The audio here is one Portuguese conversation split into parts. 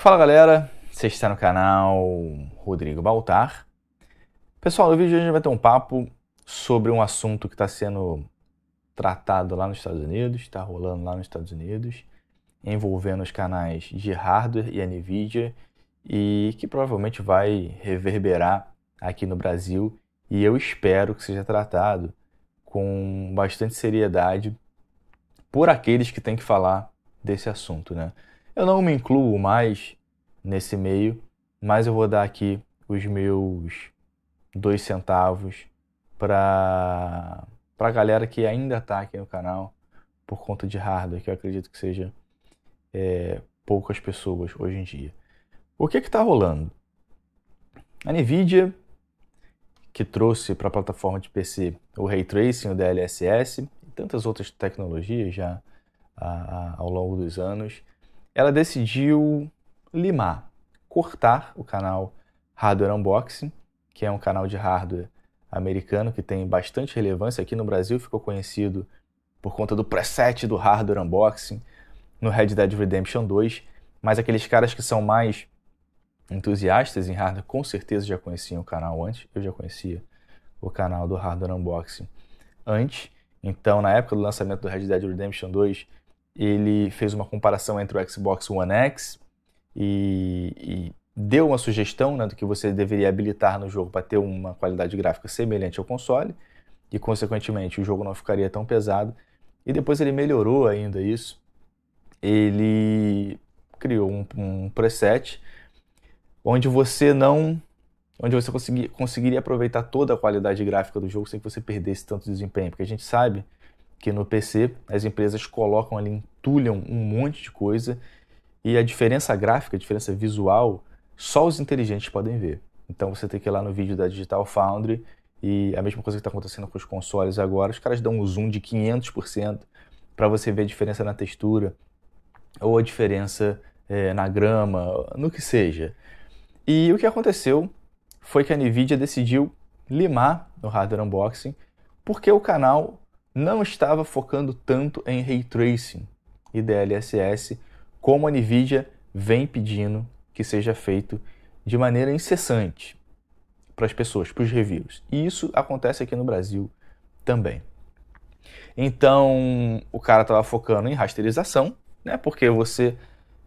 Fala galera, você está no canal Rodrigo Baltar. Pessoal, no vídeo de hoje a gente vai ter um papo sobre um assunto que está sendo tratado lá nos Estados Unidos, está rolando lá nos Estados Unidos, envolvendo os canais de hardware e a Nvidia e que provavelmente vai reverberar aqui no Brasil e eu espero que seja tratado com bastante seriedade por aqueles que têm que falar desse assunto, né? Eu não me incluo mais nesse meio, mas eu vou dar aqui os meus dois centavos para para a galera que ainda está aqui no canal por conta de hardware, que eu acredito que seja é, poucas pessoas hoje em dia. O que está rolando? A NVIDIA, que trouxe para a plataforma de PC o Ray Tracing, o DLSS e tantas outras tecnologias já a, a, ao longo dos anos, ela decidiu limar, cortar o canal Hardware Unboxing, que é um canal de hardware americano que tem bastante relevância aqui no Brasil, ficou conhecido por conta do preset do Hardware Unboxing no Red Dead Redemption 2, mas aqueles caras que são mais entusiastas em hardware com certeza já conheciam o canal antes, eu já conhecia o canal do Hardware Unboxing antes. Então, na época do lançamento do Red Dead Redemption 2, ele fez uma comparação entre o Xbox One X e, e deu uma sugestão né, do que você deveria habilitar no jogo para ter uma qualidade gráfica semelhante ao console e, consequentemente, o jogo não ficaria tão pesado. E depois ele melhorou ainda isso. Ele criou um, um preset onde você não onde você conseguir, conseguiria aproveitar toda a qualidade gráfica do jogo sem que você perdesse tanto desempenho, porque a gente sabe que no PC as empresas colocam ali, entulham um monte de coisa e a diferença gráfica, a diferença visual, só os inteligentes podem ver. Então você tem que ir lá no vídeo da Digital Foundry e a mesma coisa que está acontecendo com os consoles agora, os caras dão um zoom de 500% para você ver a diferença na textura ou a diferença é, na grama, no que seja. E o que aconteceu foi que a NVIDIA decidiu limar no hardware unboxing porque o canal não estava focando tanto em ray tracing e DLSS como a Nvidia vem pedindo que seja feito de maneira incessante para as pessoas, para os reviews. E isso acontece aqui no Brasil também. Então, o cara estava focando em rasterização, né? Porque você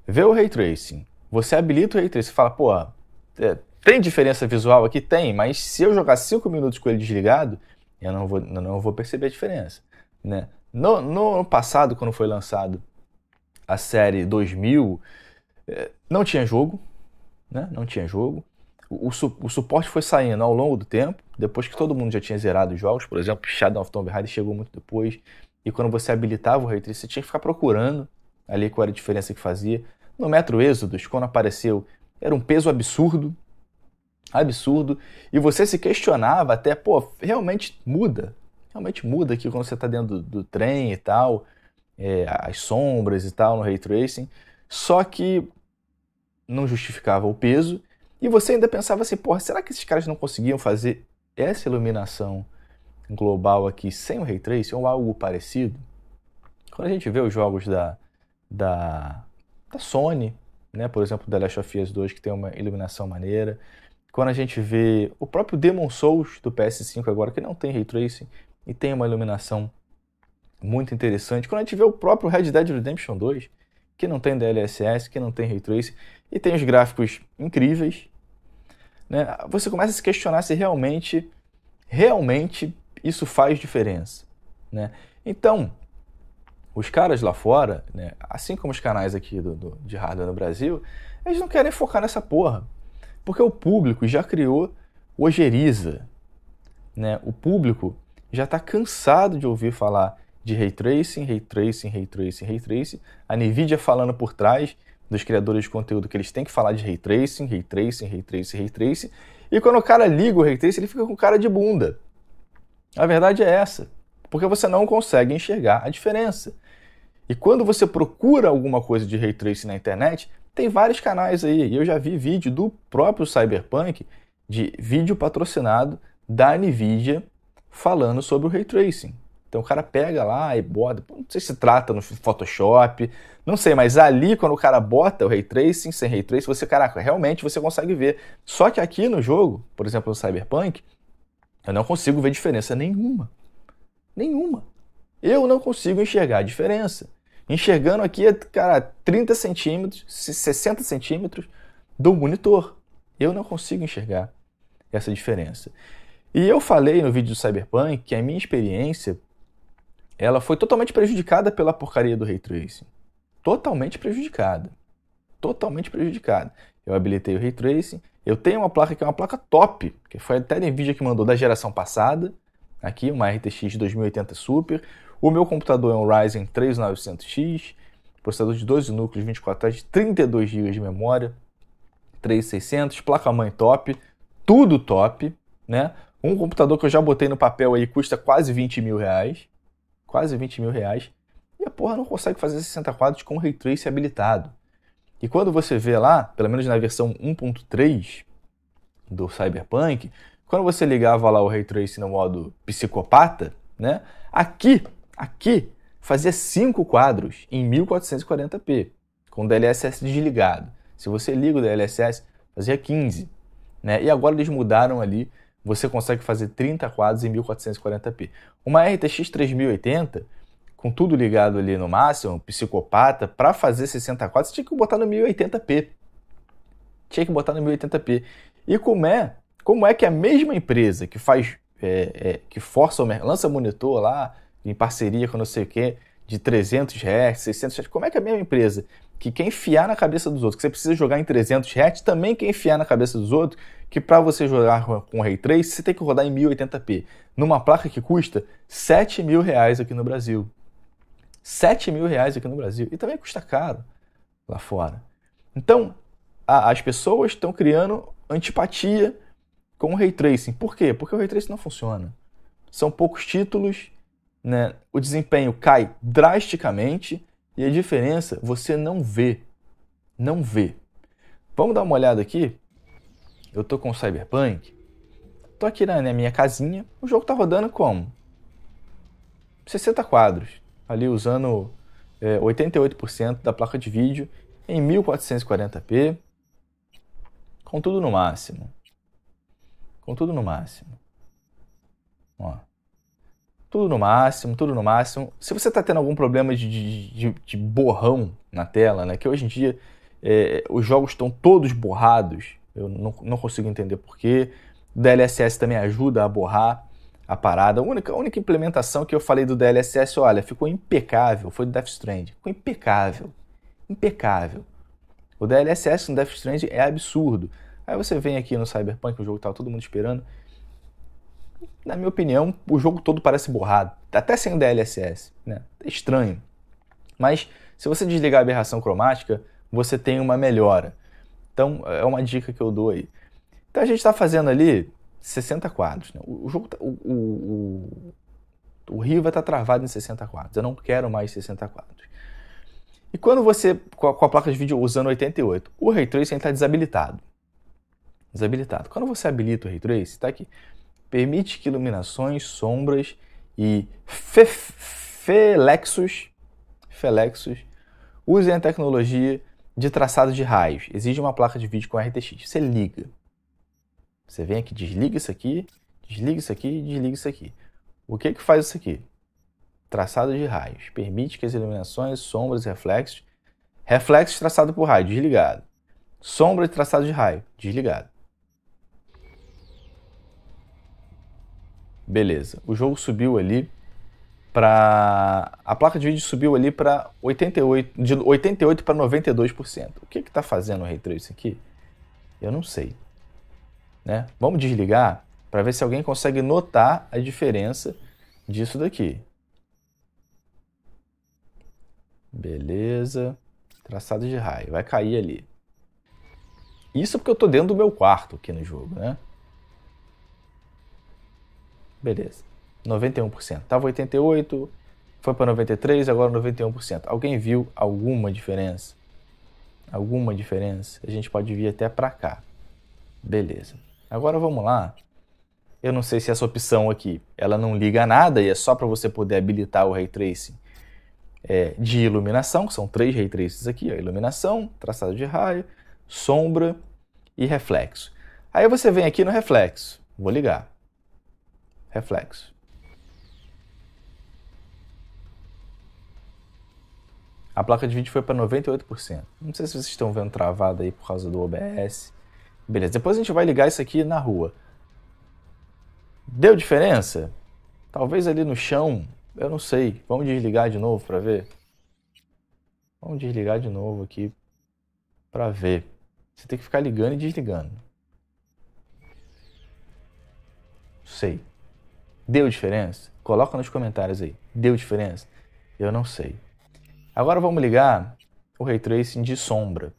vê o ray tracing, você habilita o ray tracing, fala, pô, é, tem diferença visual aqui? Tem, mas se eu jogar 5 minutos com ele desligado, eu não vou, não vou perceber a diferença, né? No, no passado, quando foi lançado a série 2000, eh, não tinha jogo, né? Não tinha jogo. O, su o, suporte foi saindo ao longo do tempo, depois que todo mundo já tinha zerado os jogos, por exemplo, Shadow of Tomb Raider chegou muito depois, e quando você habilitava o Ray Tracing, você tinha que ficar procurando ali qual era a diferença que fazia. No Metro Exodus, quando apareceu, era um peso absurdo, absurdo. E você se questionava até, pô, realmente muda. Realmente muda aqui quando você está dentro do, do, trem e tal, é, as sombras e tal no ray tracing. Só que não justificava o peso. E você ainda pensava assim, pô, será que esses caras não conseguiam fazer essa iluminação global aqui sem o ray tracing ou algo parecido? Quando a gente vê os jogos da, da, da Sony, né, por exemplo, The Last of Us 2, que tem uma iluminação maneira, quando a gente vê o próprio Demon Souls do PS5 agora, que não tem ray tracing e tem uma iluminação muito interessante. Quando a gente vê o próprio Red Dead Redemption 2, que não tem DLSS, que não tem ray tracing e tem os gráficos incríveis, né? Você começa a se questionar se realmente realmente isso faz diferença, né? Então, os caras lá fora, né, assim como os canais aqui do, do, de hardware no Brasil, eles não querem focar nessa porra. Porque o público já criou ojeriza. Né? O público já está cansado de ouvir falar de ray tracing, ray tracing, ray tracing, ray tracing. A Nvidia falando por trás dos criadores de conteúdo que eles têm que falar de ray tracing, ray tracing, ray tracing, ray tracing. E quando o cara liga o ray tracing, ele fica com cara de bunda. A verdade é essa, porque você não consegue enxergar a diferença. E quando você procura alguma coisa de ray tracing na internet, tem vários canais aí, eu já vi vídeo do próprio Cyberpunk, de vídeo patrocinado da Nvidia falando sobre o Ray Tracing. Então o cara pega lá e bota, não sei se trata no Photoshop, não sei, mas ali quando o cara bota o Ray Tracing, sem Ray Tracing, você, caraca, realmente você consegue ver. Só que aqui no jogo, por exemplo no Cyberpunk, eu não consigo ver diferença nenhuma. Nenhuma. Eu não consigo enxergar a diferença enxergando aqui, cara, 30 centímetros, 60 centímetros do monitor. Eu não consigo enxergar essa diferença. E eu falei no vídeo do Cyberpunk que a minha experiência ela foi totalmente prejudicada pela porcaria do ray tracing. Totalmente prejudicada. Totalmente prejudicada. Eu habilitei o ray tracing. Eu tenho uma placa que é uma placa top, que foi até a Nvidia que mandou da geração passada, aqui uma RTX 2080 Super, o meu computador é um Ryzen 3900X, processador de 12 núcleos, 24 threads, 32 GB de memória, 3600, placa-mãe top, tudo top, né? Um computador que eu já botei no papel aí custa quase 20 mil reais, quase 20 mil reais, e a porra não consegue fazer 60 quadros com Ray Trace habilitado. E quando você vê lá, pelo menos na versão 1.3 do Cyberpunk, quando você ligava lá o Ray Trace no modo psicopata, né? Aqui Aqui fazia cinco quadros em 1440p, com o DLSS desligado. Se você liga o DLSS, fazia 15. Né? E agora eles mudaram ali, você consegue fazer 30 quadros em 1440p. Uma RTX 3080, com tudo ligado ali no máximo, um psicopata, para fazer 60 quadros, você tinha que botar no 1080p. Tinha que botar no 1080p. E como é, como é que a mesma empresa que faz, é, é, que força, lança monitor lá, em parceria com não sei o quê, de 300 Hz, 600 Hz. Como é que a mesma empresa, que quer enfiar na cabeça dos outros, que você precisa jogar em 300 Hz, também quer enfiar na cabeça dos outros, que para você jogar com, o Ray 3, você tem que rodar em 1080p, numa placa que custa 7 mil reais aqui no Brasil. 7 mil reais aqui no Brasil. E também custa caro lá fora. Então, a, as pessoas estão criando antipatia com o Ray Tracing. Por quê? Porque o Ray Tracing não funciona. São poucos títulos né, o desempenho cai drasticamente e a diferença você não vê. Não vê. Vamos dar uma olhada aqui? Eu tô com o Cyberpunk. Tô aqui na minha casinha. O jogo tá rodando como? 60 quadros. Ali usando é, 88% da placa de vídeo em 1440p. Com tudo no máximo. Com tudo no máximo. Ó tudo no máximo, tudo no máximo. Se você está tendo algum problema de, de, de, borrão na tela, né? Que hoje em dia é, os jogos estão todos borrados. Eu não, não consigo entender porquê. O DLSS também ajuda a borrar a parada. A única, a única implementação que eu falei do DLSS, olha, ficou impecável. Foi do Death Strand. Ficou impecável. Impecável. O DLSS no Death Strand é absurdo. Aí você vem aqui no Cyberpunk, o jogo está todo mundo esperando na minha opinião, o jogo todo parece borrado. Até sem o DLSS, né? É estranho. Mas se você desligar a aberração cromática, você tem uma melhora. Então, é uma dica que eu dou aí. Então, a gente está fazendo ali 60 quadros. Né? O, jogo, tá, o, o, o, o rio vai estar tá travado em 60 quadros. Eu não quero mais 60 quadros. E quando você, com a, com a placa de vídeo usando 88, o Ray Tracing está desabilitado. Desabilitado. Quando você habilita o Ray Tracing, está aqui permite que iluminações, sombras e fe felexos, usem a tecnologia de traçado de raios. Exige uma placa de vídeo com RTX. Você liga. Você vem aqui, desliga isso aqui, desliga isso aqui, desliga isso aqui. O que, que faz isso aqui? Traçado de raios. Permite que as iluminações, sombras e reflexos. Reflexos traçado por raio, desligado. Sombra de traçado de raio, desligado. Beleza. O jogo subiu ali para a placa de vídeo subiu ali para 88, de 88 para 92%. O que que tá fazendo o ray tracing aqui? Eu não sei. Né? Vamos desligar para ver se alguém consegue notar a diferença disso daqui. Beleza. Traçado de raio, vai cair ali. Isso porque eu tô dentro do meu quarto aqui no jogo, né? Beleza. 91%. Tava 88, foi para 93, agora 91%. Alguém viu alguma diferença? Alguma diferença? A gente pode vir até para cá. Beleza. Agora vamos lá. Eu não sei se essa opção aqui, ela não liga a nada e é só para você poder habilitar o ray tracing é, de iluminação, que são três ray traces aqui, ó, iluminação, traçado de raio, sombra e reflexo. Aí você vem aqui no reflexo, vou ligar reflexo. A placa de vídeo foi para 98%. Não sei se vocês estão vendo travada aí por causa do OBS. Beleza, depois a gente vai ligar isso aqui na rua. Deu diferença? Talvez ali no chão, eu não sei. Vamos desligar de novo para ver? Vamos desligar de novo aqui para ver. Você tem que ficar ligando e desligando. Sei. Deu diferença? Coloca nos comentários aí. Deu diferença? Eu não sei. Agora vamos ligar o Ray Tracing de sombra,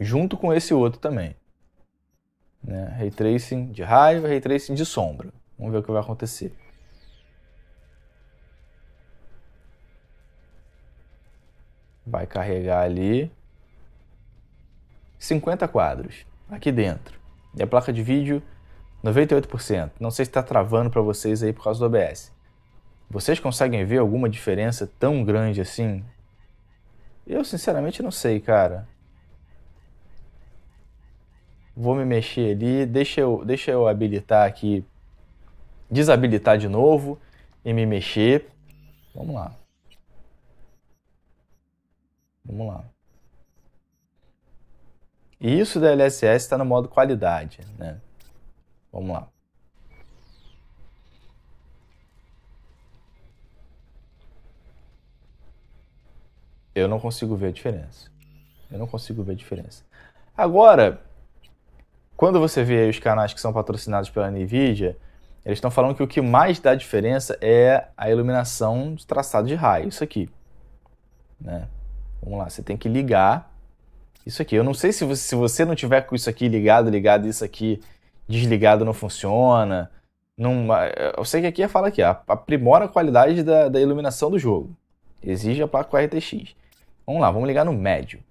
junto com esse outro também. Né? Ray Tracing de raiva, Ray Tracing de sombra. Vamos ver o que vai acontecer. Vai carregar ali 50 quadros, aqui dentro. E a placa de vídeo 98%. Não sei se está travando para vocês aí por causa do OBS. Vocês conseguem ver alguma diferença tão grande assim? Eu sinceramente não sei, cara. Vou me mexer ali, deixa eu, deixa eu habilitar aqui, desabilitar de novo e me mexer. Vamos lá. Vamos lá. E isso da LSS está no modo qualidade, né? Vamos lá. Eu não consigo ver a diferença. Eu não consigo ver a diferença. Agora, quando você vê os canais que são patrocinados pela Nvidia, eles estão falando que o que mais dá diferença é a iluminação de traçado de raio, isso aqui. Né? Vamos lá, você tem que ligar isso aqui. Eu não sei se você, se você não tiver com isso aqui ligado, ligado isso aqui desligado não funciona. Num, eu sei que aqui é fala aqui, aprimora a qualidade da, da iluminação do jogo. Exige a placa com RTX. Vamos lá, vamos ligar no médio.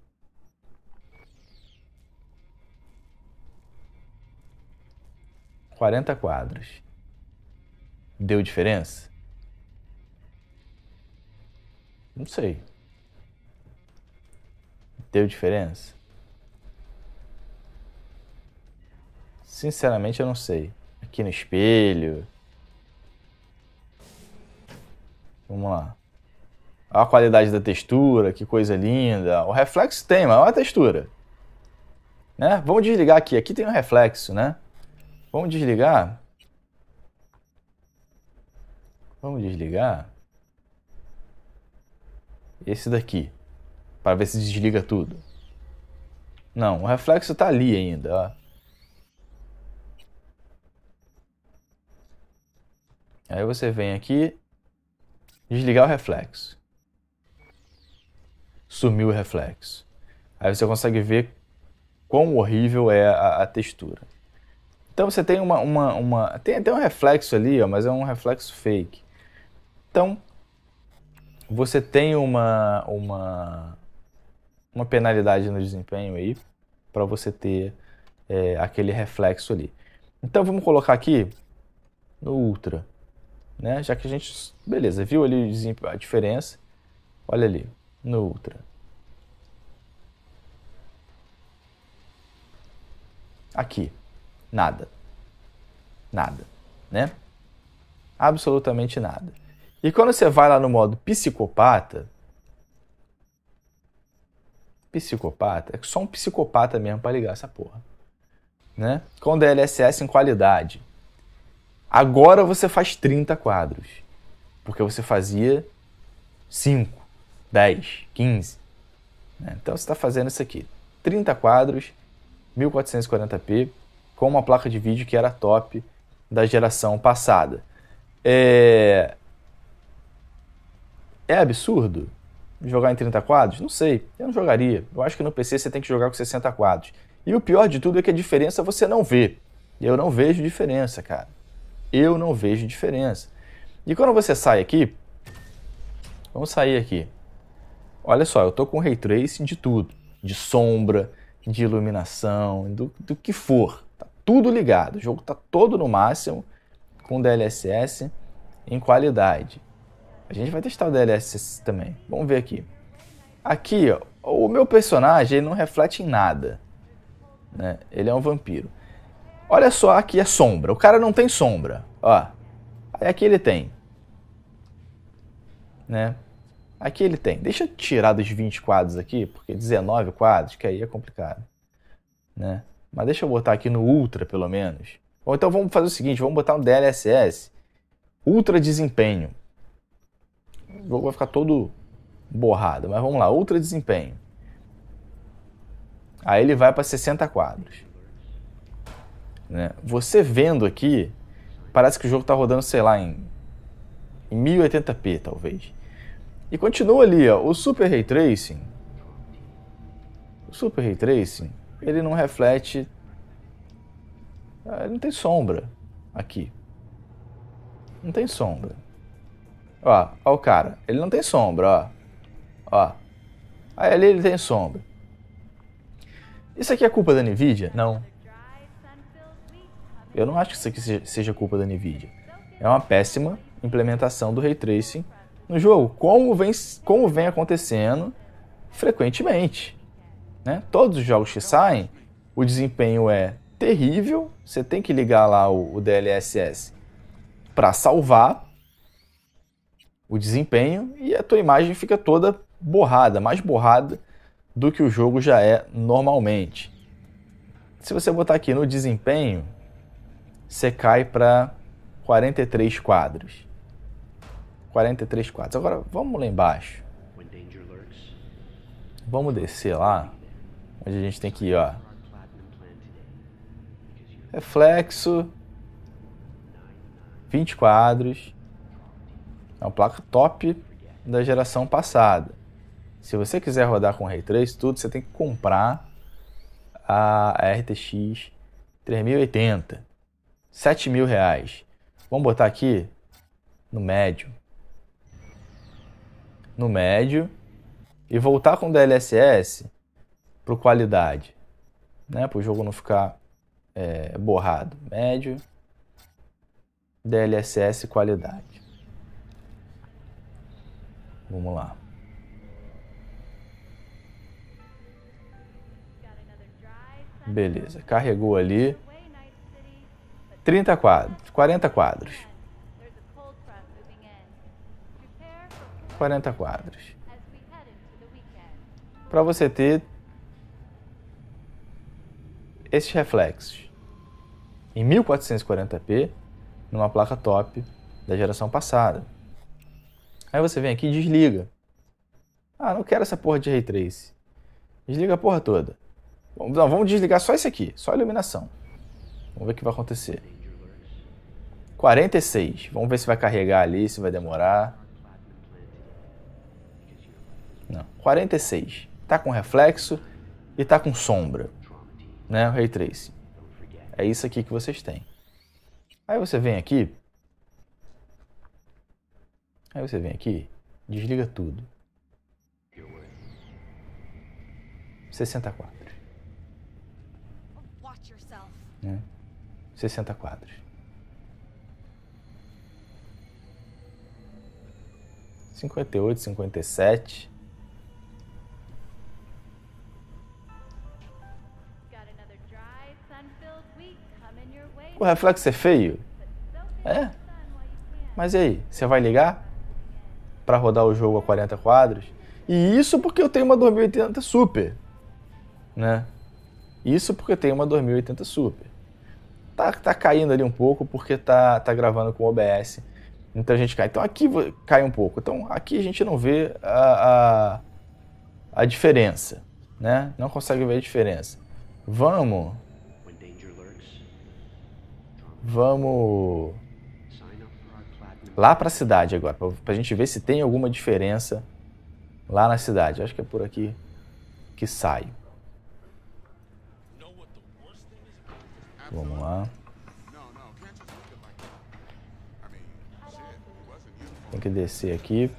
Quarenta quadros. Deu diferença? Não sei. Deu diferença? Sinceramente, eu não sei. Aqui no espelho. Vamos lá. Olha a qualidade da textura, que coisa linda. O reflexo tem, mas olha a textura. Né? Vamos desligar aqui. Aqui tem um reflexo, né? Vamos desligar. Vamos desligar. Esse daqui. Para ver se desliga tudo. Não, o reflexo está ali ainda. Ó. Aí você vem aqui, desligar o reflexo. Sumiu o reflexo. Aí você consegue ver quão horrível é a, a textura. Então você tem uma, uma, uma, tem até um reflexo ali, ó, mas é um reflexo fake. Então você tem uma uma uma penalidade no desempenho aí para você ter é, aquele reflexo ali. Então vamos colocar aqui no ultra né? Já que a gente, beleza, viu ali a diferença. Olha ali, no Ultra. Aqui, nada. Nada, né? Absolutamente nada. E quando você vai lá no modo psicopata, psicopata, é só um psicopata mesmo para ligar essa porra, né? Com DLSS em qualidade, Agora você faz 30 quadros, porque você fazia 5, 10, 15. Então você está fazendo isso aqui. 30 quadros, 1440p, com uma placa de vídeo que era top da geração passada. É, é absurdo jogar em 30 quadros? Não sei, eu não jogaria. Eu acho que no PC você tem que jogar com 60 quadros. E o pior de tudo é que a diferença você não vê. Eu não vejo diferença, cara eu não vejo diferença. E quando você sai aqui, vamos sair aqui. Olha só, eu tô com ray tracing de tudo, de sombra, de iluminação, do, do que for. Tá tudo ligado, o jogo tá todo no máximo com DLSS em qualidade. A gente vai testar o DLSS também. Vamos ver aqui. Aqui, ó, o meu personagem ele não reflete em nada. Né? Ele é um vampiro. Olha só, aqui é sombra. O cara não tem sombra. Ó, aqui ele tem. Né? Aqui ele tem. Deixa eu tirar dos 20 quadros aqui, porque 19 quadros, que aí é complicado. Né? Mas deixa eu botar aqui no ultra, pelo menos. Ou então vamos fazer o seguinte, vamos botar um DLSS. Ultra desempenho. O jogo vai ficar todo borrado, mas vamos lá. Ultra desempenho. Aí ele vai para 60 quadros. Né? Você vendo aqui, parece que o jogo está rodando, sei lá, em, em 1080p talvez. E continua ali, ó, o Super Ray Tracing. O Super Ray Tracing, ele não reflete. Ah, ele não tem sombra aqui. Não tem sombra. Ó, ó o cara. Ele não tem sombra, ó. Ó. Aí ali ele tem sombra. Isso aqui é culpa da Nvidia? Não. Eu não acho que isso aqui seja culpa da Nvidia. É uma péssima implementação do ray tracing no jogo, como vem, como vem acontecendo frequentemente. Né? Todos os jogos que saem, o desempenho é terrível. Você tem que ligar lá o, o DLSS para salvar o desempenho e a tua imagem fica toda borrada, mais borrada do que o jogo já é normalmente. Se você botar aqui no desempenho, você cai para 43 quadros. 43 quadros. Agora vamos lá embaixo. Vamos descer lá. Onde a gente tem que ir, ó. Reflexo. 20 quadros. É uma placa top da geração passada. Se você quiser rodar com Ray 3, tudo, você tem que comprar a RTX 3080. 7 mil reais. Vamos botar aqui no médio. No médio. E voltar com o DLSS para qualidade. Né? Para o jogo não ficar é, borrado. Médio. DLSS qualidade. Vamos lá. Beleza, carregou ali. 30 quadros, 40 quadros. 40 quadros. Para você ter esses reflexos em 1440p numa placa top da geração passada. Aí você vem aqui e desliga. Ah, não quero essa porra de ray trace. Desliga a porra toda. Não, vamos desligar só isso aqui, só a iluminação. Vamos ver o que vai acontecer. 46. Vamos ver se vai carregar ali, se vai demorar. Não. 46. Tá com reflexo e tá com sombra. Né? O Ray Trace. É isso aqui que vocês têm. Aí você vem aqui. Aí você vem aqui, desliga tudo. 64. Né? 60 quadros. 58, 57. O reflexo é feio? É. Mas e aí? Você vai ligar? Para rodar o jogo a 40 quadros? E isso porque eu tenho uma 2080 Super. Né? Isso porque eu tenho uma 2080 Super. Tá, tá caindo ali um pouco porque tá, tá gravando com OBS muita gente cai. Então aqui cai um pouco. Então aqui a gente não vê a, a, a diferença, né? Não consegue ver a diferença. Vamos... Vamos lá para a cidade agora, para a gente ver se tem alguma diferença lá na cidade. Acho que é por aqui que sai. Vamos lá. Tem que descer aqui.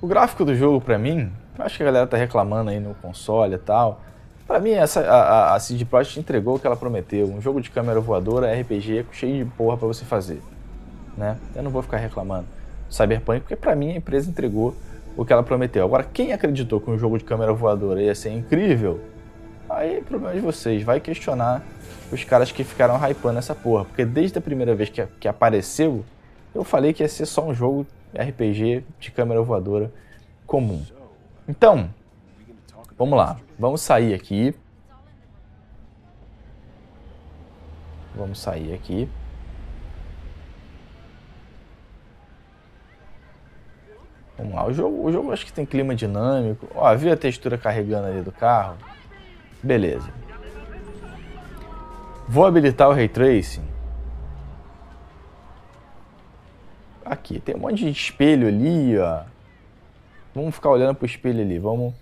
O gráfico do jogo, pra mim, acho que a galera tá reclamando aí no console e tal. Pra mim, essa, a, a CD Projekt entregou o que ela prometeu. Um jogo de câmera voadora, RPG, cheio de porra pra você fazer. Né? Eu não vou ficar reclamando. Cyberpunk, porque pra mim a empresa entregou o que ela prometeu. Agora, quem acreditou que um jogo de câmera voadora ia ser incrível, aí é problema de vocês. Vai questionar os caras que ficaram hypando essa porra. Porque desde a primeira vez que, que apareceu, eu falei que ia ser só um jogo RPG de câmera voadora comum. Então, vamos lá. Vamos sair aqui. Vamos sair aqui. Vamos lá, o jogo, o jogo acho que tem clima dinâmico. Ó, viu a textura carregando ali do carro? Beleza. Vou habilitar o Ray Tracing. Aqui, tem um monte de espelho ali, ó. Vamos ficar olhando pro espelho ali, vamos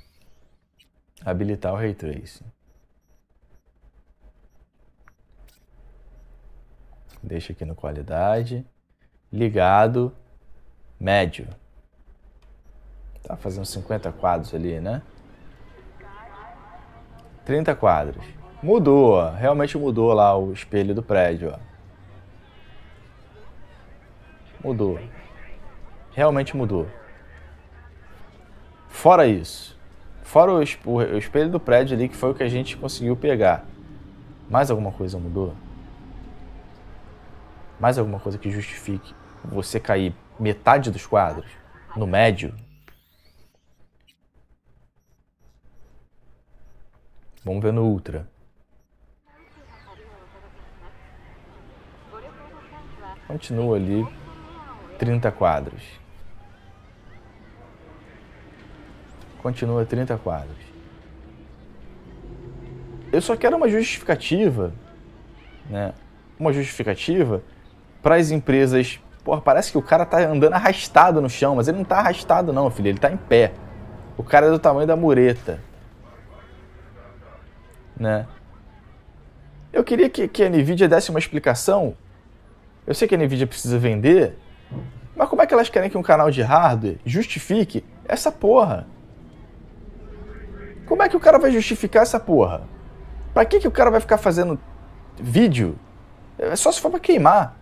habilitar o Ray Tracing. Deixa aqui no qualidade. Ligado. Médio. Tá fazendo 50 quadros ali, né? 30 quadros. Mudou, realmente mudou lá o espelho do prédio, ó. Mudou. Realmente mudou. Fora isso. Fora o espelho do prédio ali, que foi o que a gente conseguiu pegar. Mais alguma coisa mudou? Mais alguma coisa que justifique você cair metade dos quadros? No médio? Vamos ver no Ultra. Continua ali 30 quadros. Continua 30 quadros. Eu só quero uma justificativa, né? Uma justificativa para as empresas. Pô, parece que o cara tá andando arrastado no chão, mas ele não tá arrastado não, filho, ele tá em pé. O cara é do tamanho da mureta. Né? Eu queria que, que a NVIDIA desse uma explicação. Eu sei que a NVIDIA precisa vender, mas como é que elas querem que um canal de hardware justifique essa porra? Como é que o cara vai justificar essa porra? Pra que, que o cara vai ficar fazendo vídeo? É só se for pra queimar.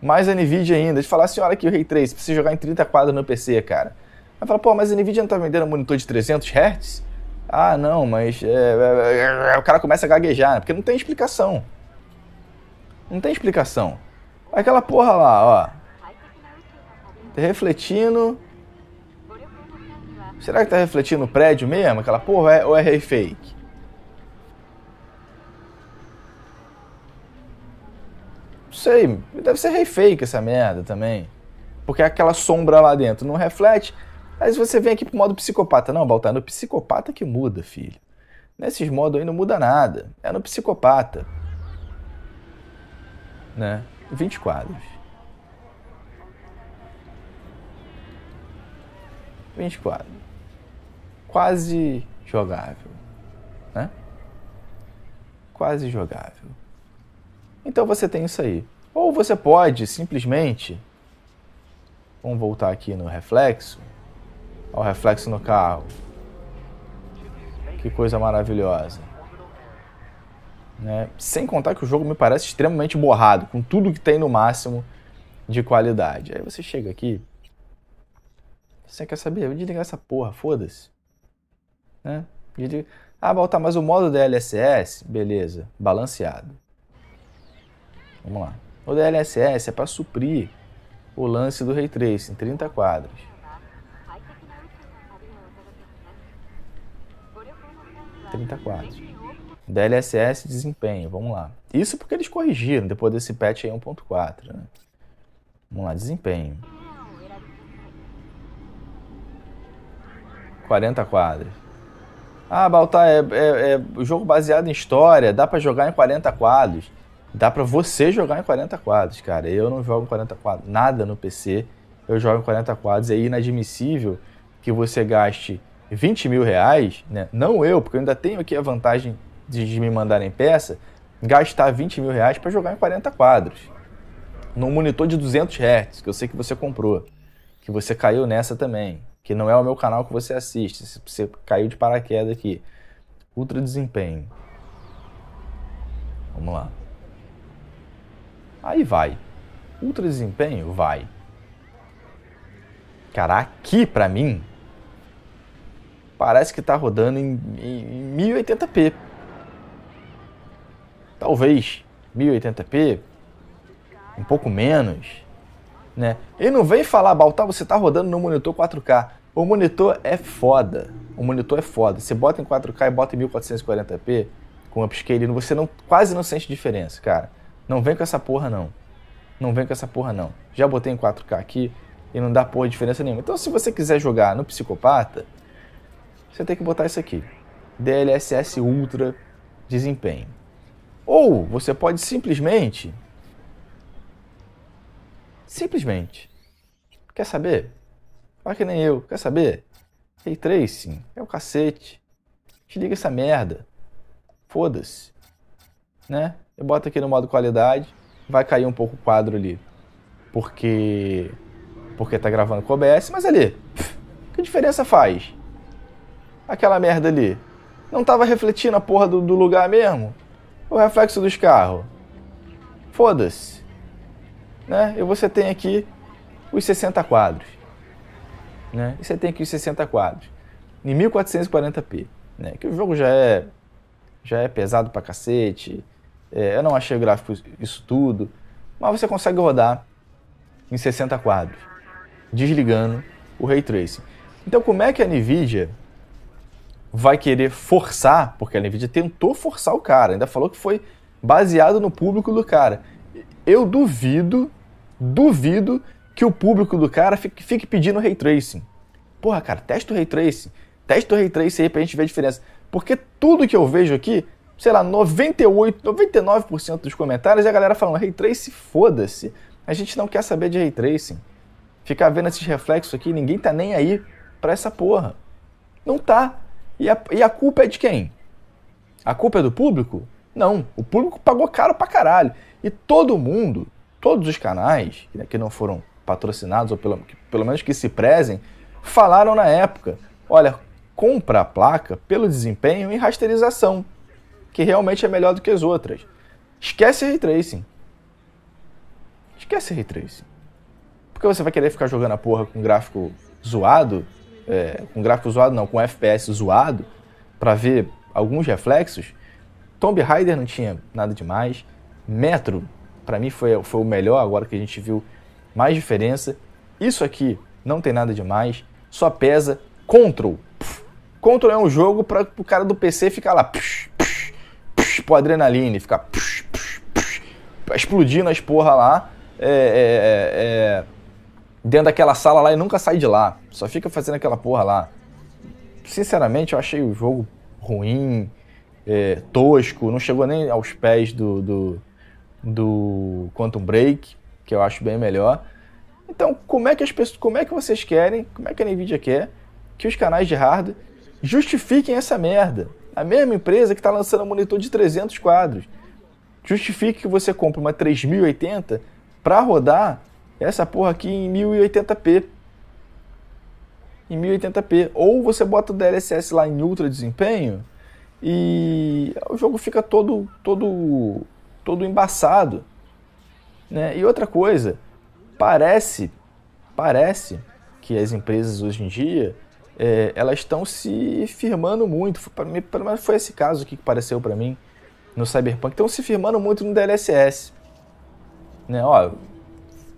Mais a NVIDIA ainda. De falar assim, olha aqui o Ray 3, precisa jogar em 30 quadros no PC, cara. Vai falar, pô, mas a NVIDIA não tá vendendo um monitor de 300 Hz? Ah, não, mas. É, é, é... o cara começa a gaguejar, né? porque não tem explicação. Não tem explicação. Aquela porra lá, ó. Tá refletindo. Será que tá refletindo o prédio mesmo? Aquela porra é, ou é rei fake? Não sei, deve ser rei fake essa merda também. Porque aquela sombra lá dentro não reflete, Aí você vem aqui pro modo psicopata. Não, Baltar, é no psicopata que muda, filho. Nesses modos aí não muda nada. É no psicopata. Né? 20 quadros. 20 quadros. Quase jogável. Né? Quase jogável. Então você tem isso aí. Ou você pode simplesmente. Vamos voltar aqui no reflexo. Olha o reflexo no carro. Que coisa maravilhosa. Né? Sem contar que o jogo me parece extremamente borrado, com tudo que tem no máximo de qualidade. Aí você chega aqui, você quer saber? Eu vou desligar essa porra, foda-se. Né? Desliga. Ah, volta tá, mas o modo DLSS, beleza, balanceado. Vamos lá. O DLSS é para suprir o lance do Ray Tracing, 30 quadros. 34. DLSS desempenho, vamos lá. Isso porque eles corrigiram depois desse patch aí 1.4, né? Vamos lá, desempenho. 40 quadros. Ah, Baltar, é, é, é jogo baseado em história, dá para jogar em 40 quadros. Dá para você jogar em 40 quadros, cara. Eu não jogo em 40 quadros, nada no PC. Eu jogo em 40 quadros, é inadmissível que você gaste 20 mil reais, né? não eu, porque eu ainda tenho aqui a vantagem de me mandarem peça, gastar 20 mil reais para jogar em 40 quadros. Num monitor de 200 Hz, que eu sei que você comprou, que você caiu nessa também, que não é o meu canal que você assiste, você caiu de paraquedas aqui. Ultra desempenho. Vamos lá. Aí vai. Ultra desempenho? Vai. Cara, aqui pra mim parece que está rodando em, em, 1080p. Talvez 1080p, um pouco menos, né? E não vem falar, Baltar, você está rodando no monitor 4K. O monitor é foda. O monitor é foda. Você bota em 4K e bota em 1440p com upscaling, você não, quase não sente diferença, cara. Não vem com essa porra, não. Não vem com essa porra, não. Já botei em 4K aqui e não dá porra diferença nenhuma. Então, se você quiser jogar no Psicopata, você tem que botar isso aqui: DLSS Ultra Desempenho. Ou você pode simplesmente. Simplesmente. Quer saber? Fala que nem eu. Quer saber? Ray Tracing é o cacete. te liga essa merda. Foda-se. Né? Eu boto aqui no modo qualidade. Vai cair um pouco o quadro ali. Porque. Porque tá gravando com OBS, mas ali. que diferença faz? aquela merda ali? Não tava refletindo a porra do, do lugar mesmo? O reflexo dos carros. Foda-se. Né? E você tem aqui os 60 quadros. Né? E você tem aqui os 60 quadros. Em 1440p. Né? Que o jogo já é, já é pesado pra cacete. É, eu não achei o gráfico isso tudo. Mas você consegue rodar em 60 quadros. Desligando o Ray Tracing. Então como é que a NVIDIA vai querer forçar, porque a Nvidia tentou forçar o cara, ainda falou que foi baseado no público do cara. Eu duvido, duvido que o público do cara fique, fique pedindo ray tracing. Porra, cara, testa o ray tracing, testa o ray tracing aí pra gente ver a diferença. Porque tudo que eu vejo aqui, sei lá, 98, 99% dos comentários é a galera falando ray tracing, foda-se. A gente não quer saber de ray tracing. Ficar vendo esses reflexos aqui, ninguém tá nem aí pra essa porra. Não tá. E a, e a culpa é de quem? A culpa é do público? Não, o público pagou caro pra caralho. E todo mundo, todos os canais né, que não foram patrocinados, ou pelo, pelo menos que se prezem, falaram na época: olha, compra a placa pelo desempenho e rasterização, que realmente é melhor do que as outras. Esquece ray tracing. Esquece ray tracing. Porque você vai querer ficar jogando a porra com um gráfico zoado é, com gráfico zoado não, com FPS zoado, para ver alguns reflexos, Tomb Raider não tinha nada demais. Metro, para mim, foi, foi o melhor, agora que a gente viu mais diferença. Isso aqui não tem nada demais, só pesa Control. Pff. Control é um jogo para o cara do PC ficar lá, psh, psh, psh, pô, adrenalina, ficar psh, psh, psh, explodindo as porra lá. É, é, é, é dentro daquela sala lá e nunca sai de lá. Só fica fazendo aquela porra lá. Sinceramente, eu achei o jogo ruim, é, tosco, não chegou nem aos pés do, do, do, Quantum Break, que eu acho bem melhor. Então, como é que as pessoas, como é que vocês querem, como é que a Nvidia quer que os canais de hardware justifiquem essa merda? A mesma empresa que está lançando um monitor de 300 quadros. Justifique que você compre uma 3080 para rodar essa porra aqui em 1080p. Em 1080p. Ou você bota o DLSS lá em ultra desempenho e o jogo fica todo todo todo embaçado, né? E outra coisa, parece parece que as empresas hoje em dia é, elas estão se firmando muito. Para mim, pelo menos foi esse caso aqui que pareceu para mim no Cyberpunk. Estão se firmando muito no DLSS, né? Ó,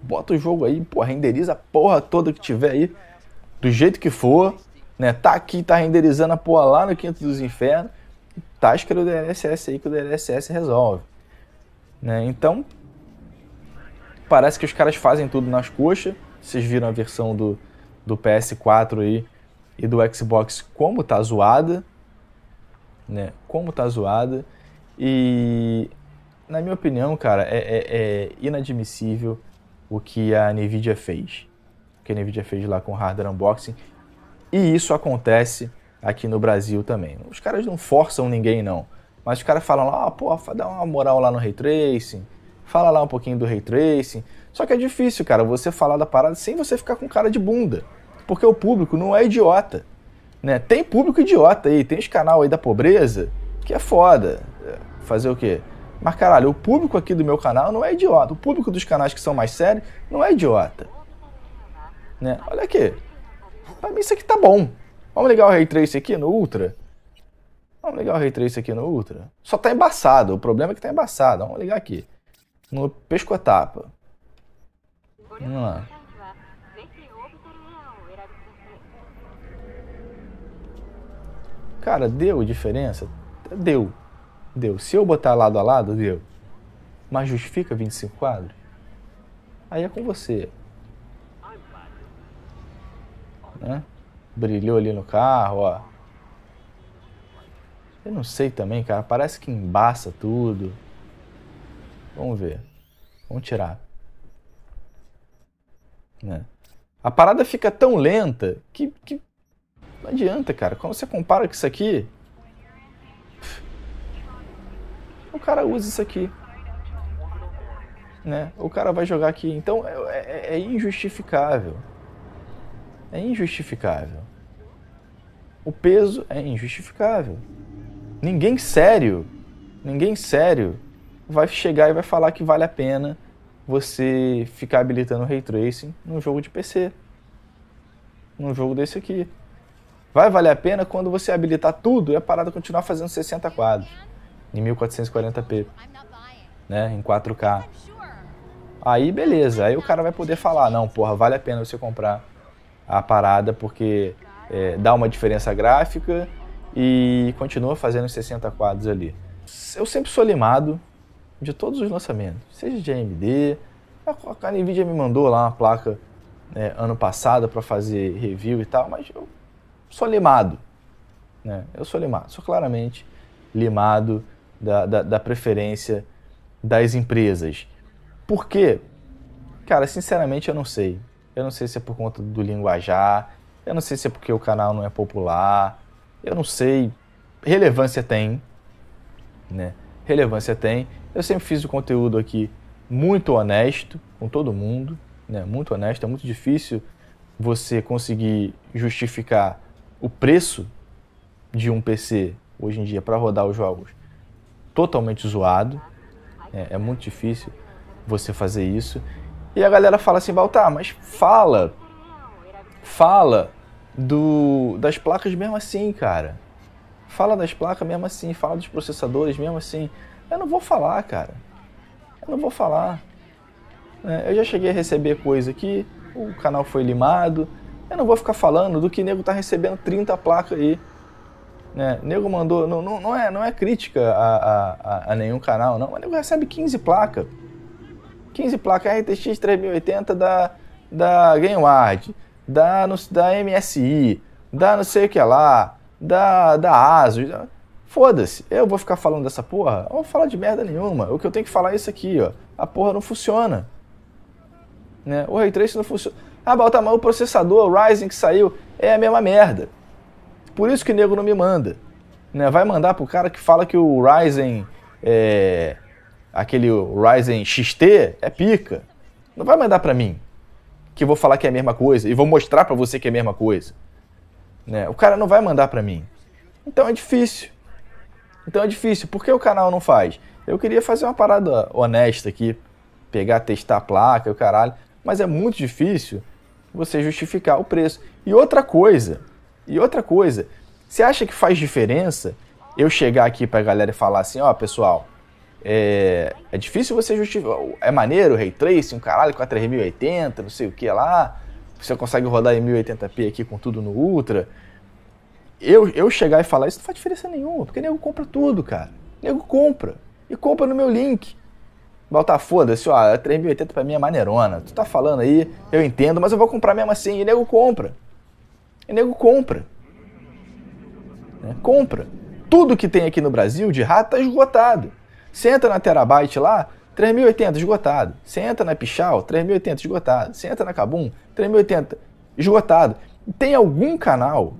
bota o jogo aí, pô, renderiza a porra toda que tiver aí, do jeito que for, né? Tá aqui, tá renderizando a porra lá no Quinto dos Infernos, tá escrito o DLSS aí que o DLSS resolve, né? Então, parece que os caras fazem tudo nas coxas, vocês viram a versão do, do PS4 aí e do Xbox como tá zoada, né? Como tá zoada. E na minha opinião, cara, é, é, é, inadmissível o que a Nvidia fez, o que a Nvidia fez lá com o hardware unboxing. E isso acontece aqui no Brasil também. Os caras não forçam ninguém não, mas os caras falam lá, ah, pô, dá uma moral lá no ray tracing, fala lá um pouquinho do ray tracing. Só que é difícil, cara, você falar da parada sem você ficar com cara de bunda, porque o público não é idiota. Né? Tem público idiota aí, tem os canal aí da pobreza, que é foda. É, fazer o quê? Mas caralho, o público aqui do meu canal não é idiota. O público dos canais que são mais sérios não é idiota. Né? Olha aqui. Pra mim isso aqui tá bom. Vamos ligar o Ray Tracer aqui no Ultra? Vamos ligar o Ray Tracer aqui no Ultra? Só tá embaçado. O problema é que tá embaçado. Vamos ligar aqui. No pescotapa. Vamos lá. Cara, deu diferença? Deu. Deu. Se eu botar lado a lado, deu. Mas justifica 25 quadros? Aí é com você. Né? Brilhou ali no carro, ó. Eu não sei também, cara. Parece que embaça tudo. Vamos ver. Vamos tirar. Né? A parada fica tão lenta que, que não adianta, cara. Quando você compara com isso aqui, o cara usa isso aqui. Né? O cara vai jogar aqui. Então é, é, é injustificável. É injustificável. O peso é injustificável. Ninguém sério, ninguém sério vai chegar e vai falar que vale a pena você ficar habilitando ray tracing num jogo de PC. Num jogo desse aqui. Vai valer a pena quando você habilitar tudo e a parada continuar fazendo 60 quadros em 1440p, né, em 4K. Aí beleza, aí o cara vai poder falar, não, porra, vale a pena você comprar a parada porque é, dá uma diferença gráfica e continua fazendo 60 quadros ali. Eu sempre sou limado de todos os lançamentos, seja de AMD, a, a Nvidia me mandou lá uma placa né, ano passado para fazer review e tal, mas eu sou limado, né? Eu sou limado, sou claramente limado da, da, da preferência das empresas. Por quê? Cara, sinceramente eu não sei. Eu não sei se é por conta do linguajar, eu não sei se é porque o canal não é popular, eu não sei. Relevância tem, né? Relevância tem. Eu sempre fiz o conteúdo aqui muito honesto com todo mundo, né? Muito honesto. É muito difícil você conseguir justificar o preço de um PC hoje em dia para rodar os jogos totalmente zoado. É, é, muito difícil você fazer isso. E a galera fala assim, Baltar, mas fala. Fala do das placas mesmo assim, cara. Fala das placas mesmo assim, fala dos processadores mesmo assim. Eu não vou falar, cara. Eu não vou falar. É, eu já cheguei a receber coisa aqui, o canal foi limado. Eu não vou ficar falando do que o nego tá recebendo 30 placas aí. Né? Nego mandou, não, não, não, é, não é crítica a, a, a nenhum canal, não, mas nego recebe 15 placas. 15 placas RTX 3080 da, da GameWard, da, no, da MSI, da não sei o que lá, da, da ASUS. Foda-se, eu vou ficar falando dessa porra? Eu vou falar de merda nenhuma. O que eu tenho que falar é isso aqui, ó. A porra não funciona. Né? O Ray Tracing não funciona. Ah, Baltamar, o processador, o Ryzen que saiu, é a mesma merda. Por isso que nego não me manda. Né? Vai mandar pro cara que fala que o Ryzen é, aquele Ryzen XT é pica. Não vai mandar para mim que eu vou falar que é a mesma coisa e vou mostrar para você que é a mesma coisa. Né? O cara não vai mandar para mim. Então é difícil. Então é difícil. Por que o canal não faz? Eu queria fazer uma parada honesta aqui, pegar, testar a placa, o caralho, mas é muito difícil você justificar o preço. E outra coisa, e outra coisa, você acha que faz diferença eu chegar aqui pra galera e falar assim, ó, oh, pessoal, é, é, difícil você justificar. É maneiro o Ray Tracing, um caralho, com a 3.080, não sei o que lá. Você consegue rodar em 1080p aqui com tudo no Ultra. Eu, eu chegar e falar isso não faz diferença nenhuma, porque nego compra tudo, cara. Nego compra. E compra no meu link. Bota foda-se, ó, 3080 pra mim é maneirona. Tu tá falando aí, eu entendo, mas eu vou comprar mesmo assim, e nego compra. E nego compra. Né? Compra. Tudo que tem aqui no Brasil de rato está esgotado. Senta na Terabyte lá, 3.080 esgotado. Senta na Pichal, 3.080 esgotado. Senta na Cabum, 3.080 esgotado. Tem algum canal?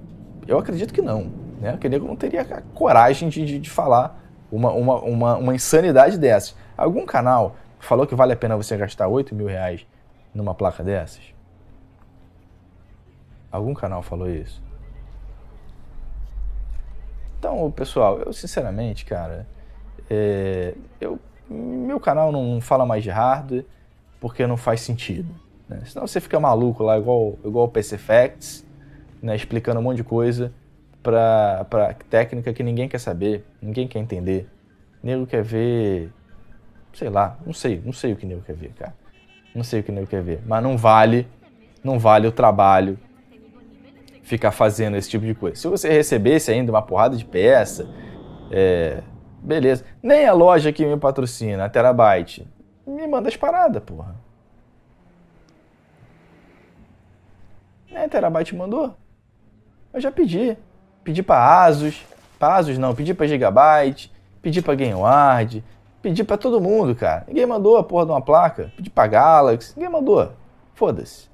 Eu acredito que não. Né? Porque nego não teria a coragem de, de, de falar uma, uma, uma, uma, insanidade dessas. Algum canal falou que vale a pena você gastar 8 mil reais numa placa dessas? Algum canal falou isso? Então, pessoal, eu sinceramente, cara, é, eu, meu canal não fala mais de hardware porque não faz sentido. Né? Senão você fica maluco lá, igual, igual o PC Facts, né, explicando um monte de coisa pra, pra técnica que ninguém quer saber, ninguém quer entender. nego quer ver. Sei lá, não sei, não sei o que o nego quer ver, cara. Não sei o que o nego quer ver. Mas não vale, não vale o trabalho ficar fazendo esse tipo de coisa. Se você recebesse ainda uma porrada de peça, é, beleza. Nem a loja que me patrocina, a Terabyte, me manda as paradas, porra. Nem a Terabyte mandou. Eu já pedi. Pedi pra Asus, pra Asus não, pedi pra Gigabyte, pedi pra GameWard, pedi pra todo mundo, cara. Ninguém mandou a porra de uma placa. Pedi pra Galaxy, ninguém mandou. Foda-se.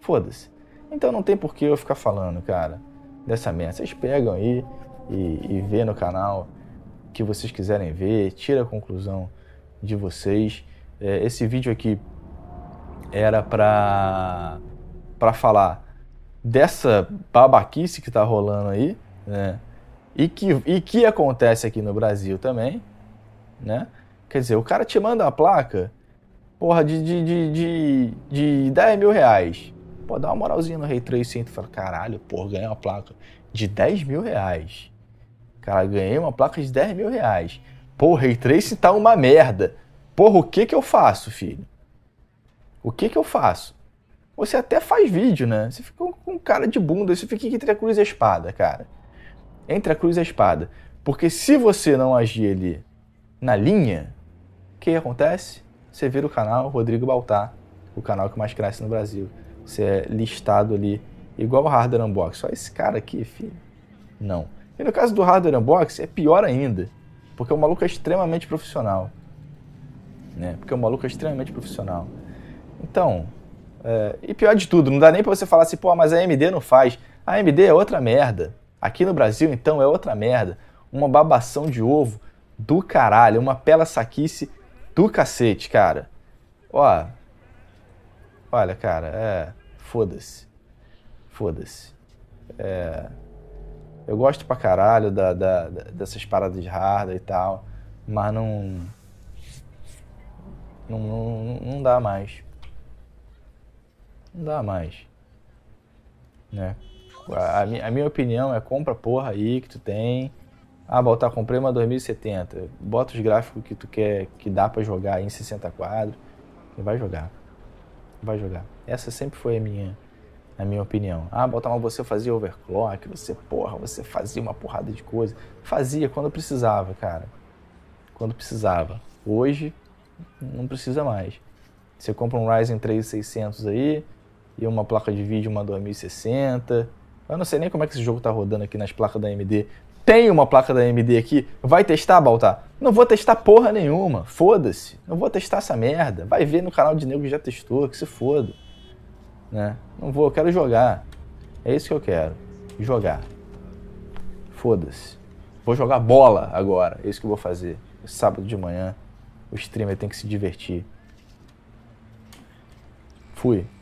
Foda-se. Então não tem por que eu ficar falando, cara, dessa merda. Vocês pegam aí e, e vê no canal o que vocês quiserem ver, tira a conclusão de vocês. É, esse vídeo aqui era pra, pra falar dessa babaquice que tá rolando aí, né? E que, e que acontece aqui no Brasil também, né? Quer dizer, o cara te manda uma placa, porra, de, de, de, de, de 10 mil reais. Pô, dá uma moralzinha no Ray Tracing. Tu fala, caralho, pô, ganhei uma placa de 10 mil reais. Cara, ganhei uma placa de 10 mil reais. Pô, o Ray Tracing tá uma merda. Porra, o que que eu faço, filho? O que que eu faço? Você até faz vídeo, né? Você fica com cara de bunda, você fica entre a cruz e a espada, cara. Entre a cruz e a espada. Porque se você não agir ali na linha, o que acontece? Você vira o canal Rodrigo Baltar, o canal que mais cresce no Brasil. Você é listado ali, igual o hardware unbox. Só esse cara aqui, filho. Não. E no caso do hardware unbox, é pior ainda. Porque o maluco é extremamente profissional. Né? Porque o maluco é extremamente profissional. Então, é... e pior de tudo, não dá nem pra você falar assim, pô, mas a AMD não faz. A AMD é outra merda. Aqui no Brasil, então, é outra merda. Uma babação de ovo do caralho. Uma pela saquice do cacete, cara. Ó, olha, cara, é, foda-se, foda-se. É, eu gosto pra caralho da, da, da, dessas paradas de hard e tal, mas não não, não. não dá mais. Não dá mais. Né? A, a, minha opinião é compra porra aí que tu tem. Ah, voltar, tá, comprei uma 2070. Bota os gráficos que tu quer que dá para jogar em 60 quadros e vai jogar vai jogar. Essa sempre foi a minha na minha opinião. Ah, uma você fazia overclock, você, porra, você fazia uma porrada de coisa. Fazia quando precisava, cara. Quando precisava. Hoje, não precisa mais. Você compra um Ryzen 3600 aí, e uma placa de vídeo, uma 2060. Eu não sei nem como é que esse jogo tá rodando aqui nas placas da AMD, tem uma placa da AMD aqui. Vai testar, Baltar? Não vou testar porra nenhuma. Foda-se. Não vou testar essa merda. Vai ver no canal de nego que já testou, que se foda. Né? Não vou, eu quero jogar. É isso que eu quero. Jogar. Foda-se. Vou jogar bola agora. É isso que eu vou fazer. Sábado de manhã, o streamer tem que se divertir. Fui.